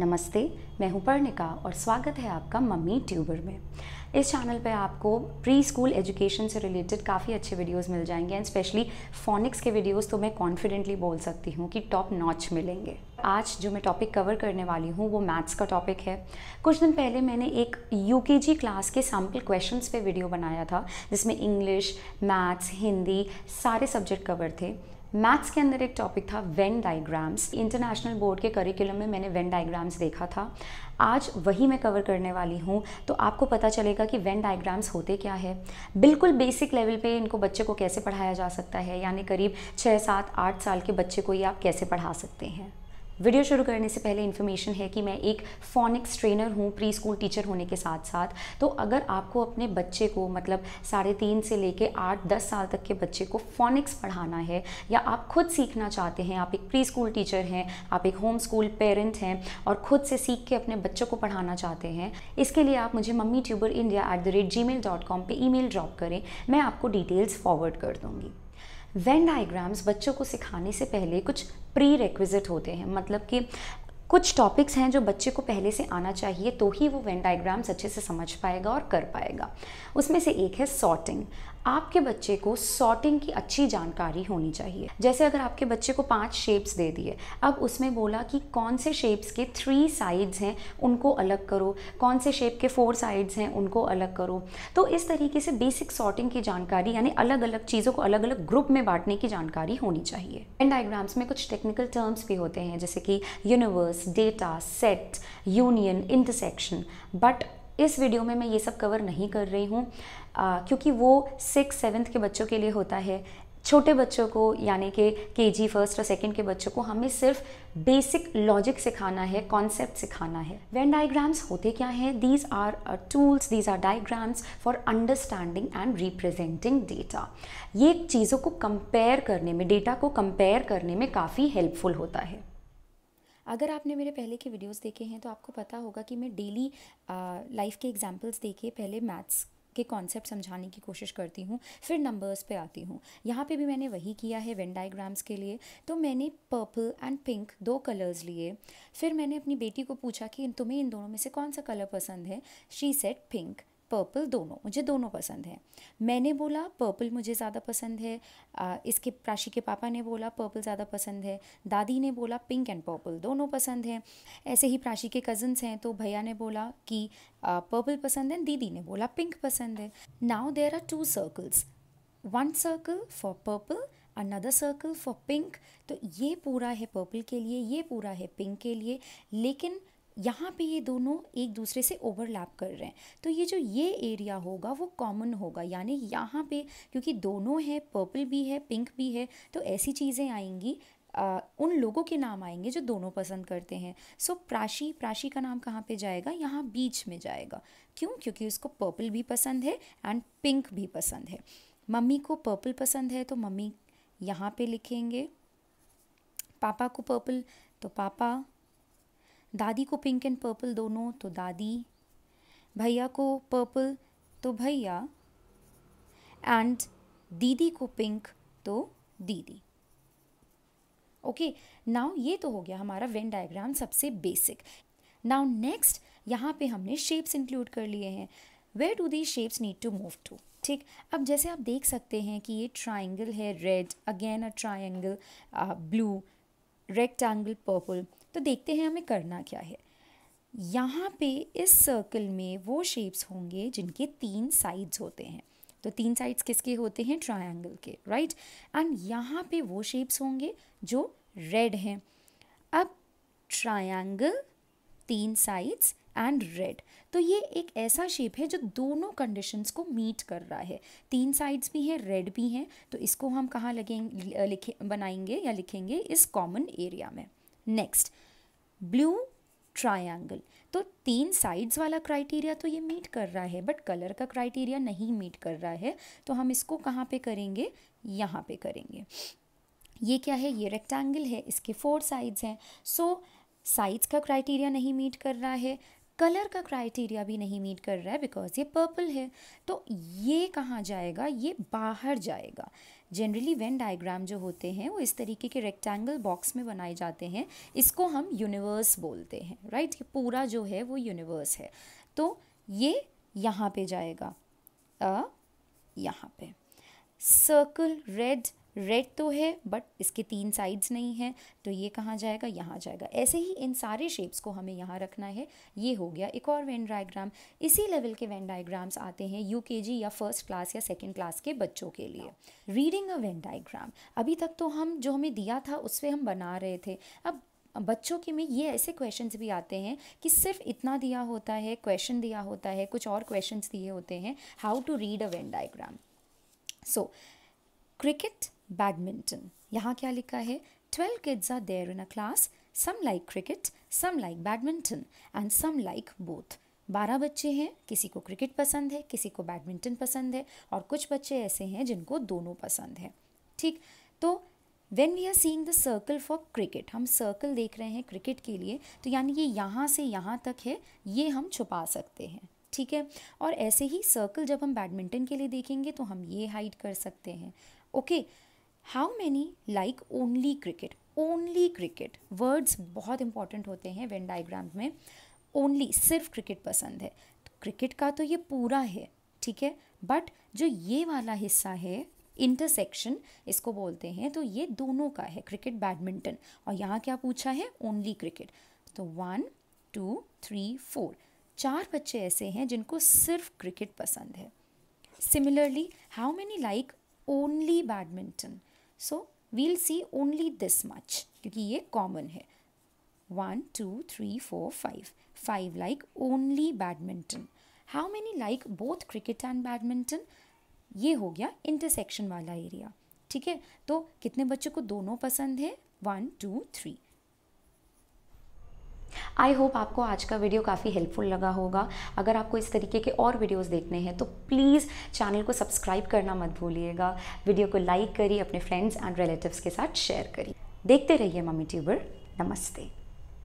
नमस्ते मैं हूं पर्णिका और स्वागत है आपका मम्मी ट्यूबर में इस चैनल पे आपको प्री स्कूल एजुकेशन से रिलेटेड काफ़ी अच्छे वीडियोस मिल जाएंगे एंड स्पेशली फोनिक्स के वीडियोस तो मैं कॉन्फिडेंटली बोल सकती हूँ कि टॉप नॉच मिलेंगे आज जो मैं टॉपिक कवर करने वाली हूँ वो मैथ्स का टॉपिक है कुछ दिन पहले मैंने एक यू क्लास के सैम्पल क्वेश्चंस पे वीडियो बनाया था जिसमें इंग्लिश मैथ्स हिंदी सारे सब्जेक्ट कवर थे मैथ्स के अंदर एक टॉपिक था वेन डायग्राम्स इंटरनेशनल बोर्ड के करिकुलम में मैंने वेन डायग्राम्स देखा था आज वही मैं कवर करने वाली हूँ तो आपको पता चलेगा कि वेन डायग्राम्स होते क्या है बिल्कुल बेसिक लेवल पे इनको बच्चे को कैसे पढ़ाया जा सकता है यानी करीब छः सात आठ साल के बच्चे को ये आप कैसे पढ़ा सकते हैं वीडियो शुरू करने से पहले इन्फॉर्मेशन है कि मैं एक फोनिक्स ट्रेनर हूँ प्री स्कूल टीचर होने के साथ साथ तो अगर आपको अपने बच्चे को मतलब साढ़े तीन से लेके आठ दस साल तक के बच्चे को फोनिक्स पढ़ाना है या आप खुद सीखना चाहते हैं आप एक प्री स्कूल टीचर हैं आप एक होम स्कूल पेरेंट हैं और खुद से सीख के अपने बच्चों को पढ़ाना चाहते हैं इसके लिए आप मुझे mummy tuber India at the rate gmail dot com पर ई ड्रॉप करें मैं आपको डिटेल्स फॉरवर्ड कर दूँगी वेन डाइग्राम्स बच्चों को सिखाने से पहले कुछ प्री रिक्विजिट होते हैं मतलब कि कुछ टॉपिक्स हैं जो बच्चे को पहले से आना चाहिए तो ही वो वेन डायग्राम्स अच्छे से समझ पाएगा और कर पाएगा उसमें से एक है सॉर्टिंग आपके बच्चे को सॉर्टिंग की अच्छी जानकारी होनी चाहिए जैसे अगर आपके बच्चे को पांच शेप्स दे दिए अब उसमें बोला कि कौन से शेप्स के थ्री साइड्स हैं उनको अलग करो कौन से शेप के फोर साइड्स हैं उनको अलग करो तो इस तरीके से बेसिक सॉर्टिंग की जानकारी यानी अलग अलग चीज़ों को अलग अलग ग्रुप में बांटने की जानकारी होनी चाहिए एंड डाइग्राम्स में कुछ टेक्निकल टर्म्स भी होते हैं जैसे कि universe analysis, data, set, union, intersection. But इस वीडियो में मैं ये सब कवर नहीं कर रही हूँ क्योंकि वो सिक्स सेवन्थ के बच्चों के लिए होता है छोटे बच्चों को यानी कि के जी फर्स्ट और सेकेंड के बच्चों को हमें सिर्फ बेसिक लॉजिक सिखाना है कॉन्सेप्ट सिखाना है वेन डायग्राम्स होते क्या हैं these are tools these are diagrams for understanding and representing data ये चीज़ों को कंपेयर करने में डेटा को कंपेयर करने में काफ़ी हेल्पफुल होता है अगर आपने मेरे पहले के वीडियोस देखे हैं तो आपको पता होगा कि मैं डेली लाइफ के एग्जाम्पल्स देके पहले मैथ्स के कॉन्सेप्ट समझाने की कोशिश करती हूँ फिर नंबर्स पे आती हूँ यहाँ पे भी मैंने वही किया है वेन डायग्राम्स के लिए तो मैंने पर्पल एंड पिंक दो कलर्स लिए फिर मैंने अपनी बेटी को पूछा कि तुम्हें इन दोनों में से कौन सा कलर पसंद है शी सेट पिंक पर्पल दोनों मुझे दोनों पसंद हैं मैंने बोला पर्पल मुझे ज़्यादा पसंद है आ, इसके प्राशी के पापा ने बोला पर्पल ज़्यादा पसंद है दादी ने बोला पिंक एंड पर्पल दोनों पसंद हैं ऐसे ही प्राशी के कज़न्स हैं तो भैया ने बोला कि पर्पल पसंद है दीदी ने बोला पिंक पसंद है now there are two circles one circle for purple another circle for pink तो ये पूरा है पर्पल के लिए ये पूरा है पिंक के लिए लेकिन यहाँ पे ये दोनों एक दूसरे से ओवरलैप कर रहे हैं तो ये जो ये एरिया होगा वो कॉमन होगा यानी यहाँ पे क्योंकि दोनों है पर्पल भी है पिंक भी है तो ऐसी चीज़ें आएंगी आ, उन लोगों के नाम आएंगे जो दोनों पसंद करते हैं सो so, प्राशी प्राशी का नाम कहाँ पे जाएगा यहाँ बीच में जाएगा क्यों क्योंकि उसको पर्पल भी पसंद है एंड पिंक भी पसंद है मम्मी को पर्पल पसंद है तो मम्मी यहाँ पे लिखेंगे पापा को पर्पल तो पापा दादी को पिंक एंड पर्पल दोनों तो दादी भैया को पर्पल तो भैया एंड दीदी को पिंक तो दीदी ओके okay, नाउ ये तो हो गया हमारा वेन डायग्राम सबसे बेसिक नाउ नेक्स्ट यहाँ पे हमने शेप्स इंक्लूड कर लिए हैं where do the shapes need to move to ठीक अब जैसे आप देख सकते हैं कि ये ट्राइंगल है red again a triangle blue rectangle purple तो देखते हैं हमें करना क्या है यहाँ पे इस सर्कल में वो शेप्स होंगे जिनके तीन साइड्स होते हैं तो तीन साइड्स किसके होते हैं ट्रायंगल के राइट एंड यहाँ पे वो शेप्स होंगे जो रेड हैं अब ट्रायंगल तीन साइड्स एंड रेड तो ये एक ऐसा शेप है जो दोनों कंडीशंस को मीट कर रहा है तीन साइड्स भी हैं रेड भी हैं तो इसको हम कहाँ लगेंगे लिखे बनाएंगे या लिखेंगे इस कॉमन एरिया में नेक्स्ट ब्लू ट्रायंगल तो तीन साइड्स वाला क्राइटेरिया तो ये मीट कर रहा है बट कलर का क्राइटेरिया नहीं मीट कर रहा है तो हम इसको कहाँ पे करेंगे यहाँ पे करेंगे ये क्या है ये रेक्टेंगल है इसके फोर साइड्स हैं सो साइड्स का क्राइटेरिया नहीं मीट कर रहा है कलर का क्राइटेरिया भी नहीं मीट कर रहा है बिकॉज ये पर्पल है तो ये कहाँ जाएगा ये बाहर जाएगा जनरली वेन डायग्राम जो होते हैं वो इस तरीके के रेक्टेंगल बॉक्स में बनाए जाते हैं इसको हम यूनिवर्स बोलते हैं राइट ये पूरा जो है वो यूनिवर्स है तो ये यहाँ पे जाएगा अ यहाँ पे सर्कल रेड रेड तो है बट इसके तीन साइड्स नहीं हैं तो ये कहाँ जाएगा यहाँ जाएगा ऐसे ही इन सारे शेप्स को हमें यहाँ रखना है ये हो गया एक और वेन डायग्राम इसी लेवल के वेन डायग्राम्स आते हैं यू या फर्स्ट क्लास या सेकेंड क्लास के बच्चों के लिए रीडिंग अ वेन डायग्राम अभी तक तो हम जो हमें दिया था उस पर हम बना रहे थे अब बच्चों के में ये ऐसे क्वेश्चंस भी आते हैं कि सिर्फ इतना दिया होता है क्वेश्चन दिया होता है कुछ और क्वेश्चंस दिए होते हैं how to read a Venn diagram so cricket badminton यहाँ क्या लिखा है twelve kids are there in a class some like cricket some like badminton and some like both बारह बच्चे हैं किसी को क्रिकेट पसंद है किसी को बैडमिंटन पसंद है और कुछ बच्चे ऐसे हैं जिनको दोनों पसंद है ठीक तो when we are seeing the circle for cricket हम सर्कल देख रहे हैं क्रिकेट के लिए तो यानी ये यहाँ से यहाँ तक है ये हम छुपा सकते हैं ठीक है और ऐसे ही सर्कल जब हम बैडमिंटन के लिए देखेंगे तो हम ये हाइड कर सकते हैं okay okay, how many like only cricket only cricket words बहुत इंपॉर्टेंट होते हैं वेन डाइग्राम में ओनली सिर्फ क्रिकेट पसंद है तो क्रिकेट का तो ये पूरा है ठीक है बट जो ये वाला हिस्सा है इंटरसेक्शन इसको बोलते हैं तो ये दोनों का है क्रिकेट बैडमिंटन और यहाँ क्या पूछा है ओनली क्रिकेट तो वन टू थ्री फोर चार बच्चे ऐसे हैं जिनको सिर्फ क्रिकेट पसंद है similarly how many like only badminton so we'll see only this much क्योंकि ये कॉमन है one two three four five five like only badminton how many like both cricket and badminton ये हो गया इंटरसेक्शन वाला area ठीक है तो कितने बच्चों को दोनों पसंद है one two three I hope आपको आज का वीडियो काफ़ी हेल्पफुल लगा होगा अगर आपको इस तरीके के और वीडियोस देखने हैं तो प्लीज़ चैनल को सब्सक्राइब करना मत भूलिएगा वीडियो को लाइक करिए अपने फ्रेंड्स एंड रिलेटिव्स के साथ शेयर करिए देखते रहिए मम्मी ट्यूबर नमस्ते